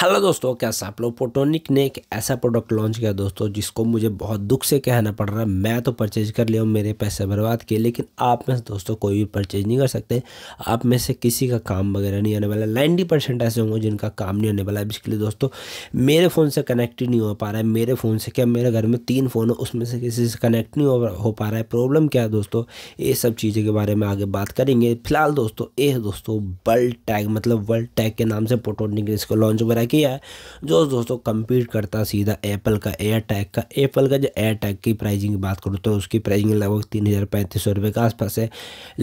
hello दोस्तों कैसा आप लोग पोटोनिक ने एक ऐसा प्रोडक्ट लॉन्च किया दोस्तों जिसको मुझे बहुत दुख से कहना पड़ रहा है मैं तो परचेज कर लिया हूँ मेरे पैसे बर्बाद किए लेकिन आप में से दोस्तों कोई भी परचेज नहीं कर सकते आप में से किसी का काम वगैरह नहीं आने वाला नाइन्टी परसेंट ऐसे होंगे जिनका काम नहीं आने वाला है इसके लिए दोस्तों मेरे फ़ोन से कनेक्ट ही नहीं हो पा रहा है मेरे फ़ोन से क्या मेरे घर में तीन फ़ोन है उसमें से किसी से कनेक्ट नहीं हो पा रहा है प्रॉब्लम क्या है दोस्तों ये सब चीज़ों के बारे में आगे बात करेंगे फिलहाल दोस्तों ये दोस्तों वर्ल्ड टैग मतलब वर्ल्ड टैग के नाम से पोटोनिक ने इसको लॉन्च हो रहा है किया है जो दोस्तों कंपीट करता सीधा एप्पल का एयर टैग का एप्पल का जो एयर टैग की प्राइजिंग की बात करूँ तो उसकी प्राइजिंग लगभग तीन हज़ार पैंतीस सौ रुपये के आसपास है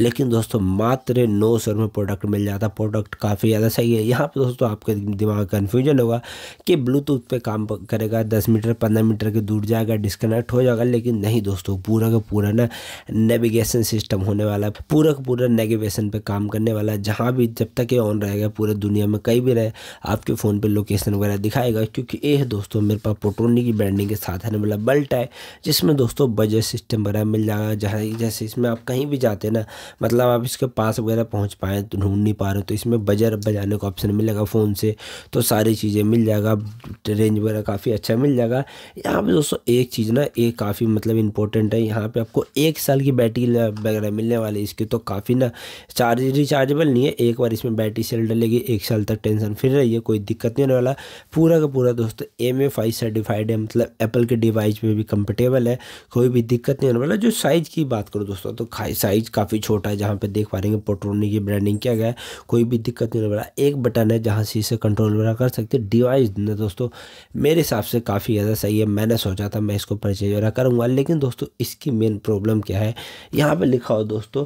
लेकिन दोस्तों मात्र नौ सौ रुपये प्रोडक्ट मिल जाता प्रोडक्ट काफ़ी ज़्यादा सही है यहाँ पर दोस्तों आपके दिमाग कन्फ्यूजन होगा कि ब्लूटूथ पर काम करेगा दस मीटर पंद्रह मीटर के दूर जाएगा डिस्कनेक्ट हो जाएगा लेकिन नहीं दोस्तों पूरा का पूरा ना नेविगेशन सिस्टम होने वाला है पूरा का पूरा नेविगेशन पर काम करने वाला है जहाँ भी जब तक ये ऑन रहेगा पूरे दुनिया में कहीं भी रहे आपके फ़ोन पर लोकेशन वगैरह दिखाएगा क्योंकि ये है दोस्तों मेरे पास पोटोनी की ब्रांडिंग के साथ आने वाला बल्ट है जिसमें दोस्तों बजट सिस्टम वगैरह मिल जाएगा जहाँ जैसे इसमें आप कहीं भी जाते ना मतलब आप इसके पास वगैरह पहुँच पाएँ तो ढूंढ नहीं पा रहे तो इसमें बजर बजाने का ऑप्शन मिलेगा फ़ोन से तो सारी चीज़ें मिल जाएगा रेंज वगैरह काफ़ी अच्छा मिल जाएगा यहाँ पर दोस्तों एक चीज़ ना ये काफ़ी मतलब इंपॉर्टेंट है यहाँ पर आपको एक साल की बैटरी वगैरह मिलने वाली इसकी तो काफ़ी ना चार्ज रिचार्जेबल नहीं है एक बार इसमें बैटरी सेल डलेगी एक साल तक टेंशन फिर रही है कोई दिक्कत नहीं देने वाला पूरा का पूरा दोस्तों एम ए फाइव सर्टिफाइड है मतलब एप्पल के डिवाइस में भी कंफर्टेबल है कोई भी दिक्कत नहीं होने वाला जो साइज़ की बात करो दोस्तों तो साइज़ काफ़ी छोटा है जहाँ पर देख पा रहे हैं पोट्रोनी की ब्रांडिंग किया गया है कोई भी दिक्कत नहीं होने वाला एक बटन है जहाँ से इसे कंट्रोल वगैरह कर सकते डिवाइस ने दोस्तों मेरे हिसाब से काफ़ी ज़्यादा सही है मैंने सोचा था मैं इसको परचेज वगैरह करूँगा लेकिन दोस्तों इसकी मेन प्रॉब्लम क्या है यहाँ पर लिखा हो दोस्तों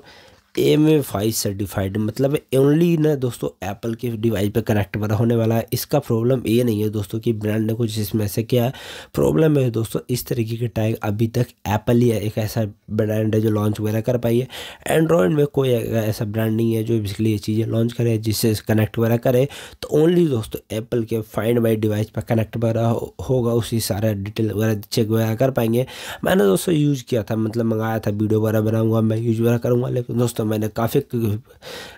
एम ए फाइव सर्टिफाइड मतलब ओनली ना दोस्तों एप्पल के डिवाइस पे कनेक्ट बना होने वाला है इसका प्रॉब्लम ये नहीं है दोस्तों कि ब्रांड ने कुछ इसमें से किया है प्रॉब्लम है दोस्तों इस तरीके के टैग अभी तक एप्पल ही है एक ऐसा ब्रांड है जो लॉन्च वगैरह कर पाई है एंड्रॉयड में कोई ऐसा ब्रांड नहीं है जो बेसिकली ये चीज़ें लॉन्च करे जिससे कनेक्ट वगैरह करे तो ओनली दोस्तों एप्पल के फाइंड बाई डिवाइस पर कनेक्ट वगैरह होगा उसी सारा डिटेल वगैरह चेक वगैरह कर पाएंगे मैंने दोस्तों यूज़ किया था मतलब मंगाया था वीडियो वगैरह बनाऊँगा मैं यूज़ वगैरह करूँगा लेकिन दोस्तों तो मैंने काफ़ी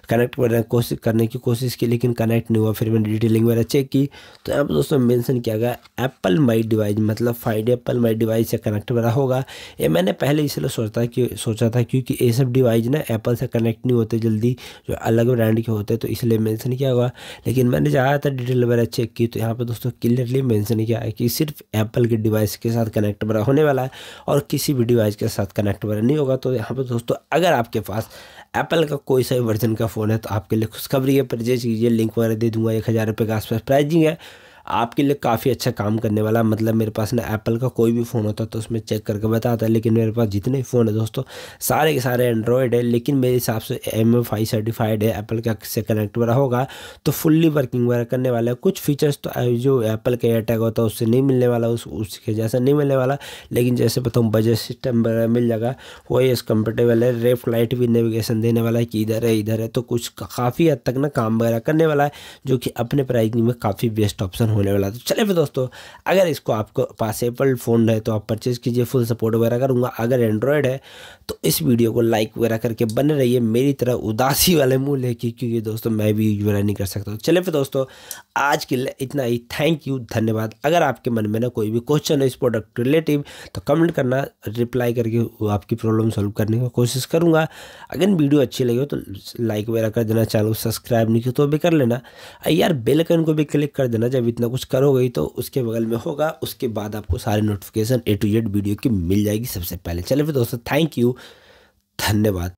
कनेक्ट करने की कोशिश करने की कोशिश की लेकिन कनेक्ट नहीं हुआ फिर मैंने डिटेलिंग वगैरह चेक की तो यहाँ पर दोस्तों मेंशन किया गया एप्पल माई डिवाइस मतलब फाइड एप्पल माई डिवाइस से कनेक्ट वगैरह होगा ये मैंने पहले इसलिए सोचता कि सोचा था क्योंकि ये सब डिवाइस ना एप्पल से कनेक्ट नहीं होते जल्दी जो अलग ब्रांड के होते तो इसलिए मैंसन किया हुआ लेकिन मैंने जहाँ था डिटेल वगैरह चेक की तो यहाँ पर दोस्तों क्लियरली मैंसन किया है कि सिर्फ एप्पल के डिवाइस के साथ कनेक्ट वगैरह होने वाला है और किसी भी डिवाइस के साथ कनेक्ट वगैरह नहीं होगा तो यहाँ पर दोस्तों अगर आपके पास एप्पल का कोई सा वर्जन का फ़ोन है तो आपके लिए खुशखबरी है परचेज कीजिए लिंक वगैरह दे दूंगा एक हज़ार रुपये के आसपास प्राइजिंग है आपके लिए काफ़ी अच्छा काम करने वाला मतलब मेरे पास ना एप्पल का कोई भी फ़ोन होता तो उसमें चेक करके बताता लेकिन मेरे पास जितने भी फ़ोन है दोस्तों सारे के सारे एंड्रॉयड है लेकिन मेरे हिसाब से एम एफ आई सर्टिफाइड है एप्पल का से कनेक्ट वाला होगा तो फुल्ली वर्किंग वगैरह करने वाला है कुछ फीचर्स तो जो एप्पल का एयरटैग होता है उससे नहीं मिलने वाला उस उसके जैसा नहीं मिलने वाला लेकिन जैसे बताऊँ बजट सिस्टम वगैरह मिल जाएगा वही एस कंफर्टेबल है रेफ लाइट भी नेविगेशन देने वाला है कि इधर है इधर है तो कुछ काफ़ी हद तक ना काम वगैरह करने वाला है जो कि अपने प्राइजिंग में काफ़ी बेस्ट ऑप्शन होने वाला तो चले फिर दोस्तों अगर इसको आपको पास फ़ोन है तो आप परचेज़ कीजिए फुल सपोर्ट वगैरह करूँगा अगर एंड्रॉयड है तो इस वीडियो को लाइक वगैरह करके बने रहिए मेरी तरह उदासी वाले मुँह लेके क्योंकि दोस्तों मैं भी यूज वगैरह नहीं कर सकता तो चले फिर दोस्तों आज के लिए इतना ही थैंक यू धन्यवाद अगर आपके मन में ना कोई भी क्वेश्चन है इस प्रोडक्ट रिलेटिव तो कमेंट करना रिप्लाई करके आपकी प्रॉब्लम सॉल्व करने की कोशिश करूँगा अगर वीडियो अच्छी लगी हो तो लाइक वगैरह कर देना चैनल को सब्सक्राइब नहीं किया तो भी कर लेना यार बेल आइकन को भी क्लिक कर देना जब इतना अपना कुछ करोगे तो उसके बगल में होगा उसके बाद आपको सारे notification A to Z video की मिल जाएगी सबसे पहले चले फिर दोस्तों थैंक यू धन्यवाद